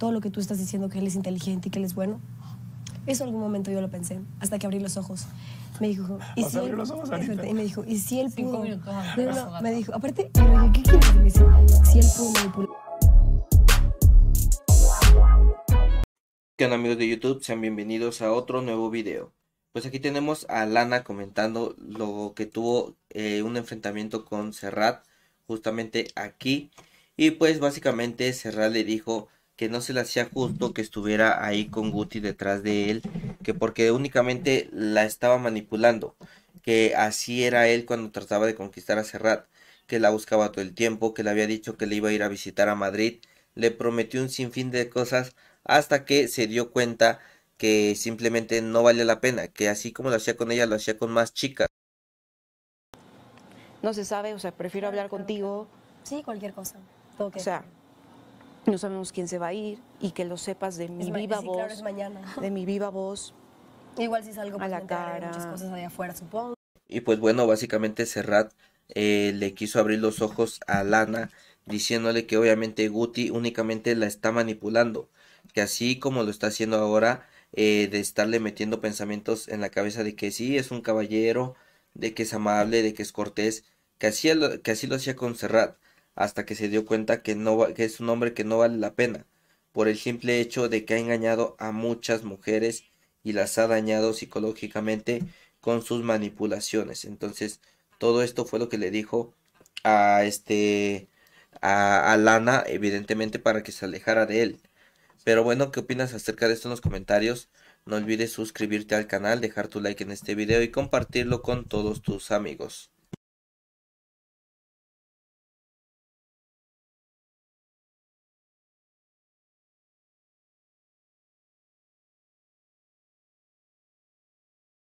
todo lo que tú estás diciendo que él es inteligente y que él es bueno. Eso en algún momento yo lo pensé, hasta que abrí los ojos. Me dijo, ¿y si él, me dijo, ¿y si él pudo? me dijo, aparte, ¿qué Me si él pudo ¿Qué onda amigos de YouTube? Sean bienvenidos a otro nuevo video. Pues aquí tenemos a Lana comentando lo que tuvo eh, un enfrentamiento con Serrat justamente aquí. Y pues básicamente Serrat le dijo que no se le hacía justo que estuviera ahí con Guti detrás de él, que porque únicamente la estaba manipulando, que así era él cuando trataba de conquistar a Serrat, que la buscaba todo el tiempo, que le había dicho que le iba a ir a visitar a Madrid, le prometió un sinfín de cosas hasta que se dio cuenta que simplemente no valía la pena, que así como lo hacía con ella, lo hacía con más chicas. No se sabe, o sea, prefiero hablar contigo. Sí, cualquier cosa. O sea, no sabemos quién se va a ir y que lo sepas de mi viva voz, mañana. de mi viva voz. Igual si salgo a pues la cara, supongo. Y pues bueno, básicamente Serrat eh, le quiso abrir los ojos a Lana diciéndole que obviamente Guti únicamente la está manipulando, que así como lo está haciendo ahora, eh, de estarle metiendo pensamientos en la cabeza de que sí es un caballero, de que es amable, de que es cortés, que así, que así lo hacía con Serrat, hasta que se dio cuenta que, no, que es un hombre que no vale la pena, por el simple hecho de que ha engañado a muchas mujeres y las ha dañado psicológicamente con sus manipulaciones. Entonces, todo esto fue lo que le dijo a este a, a Lana, evidentemente para que se alejara de él. Pero bueno, ¿qué opinas acerca de esto en los comentarios? No olvides suscribirte al canal, dejar tu like en este video y compartirlo con todos tus amigos.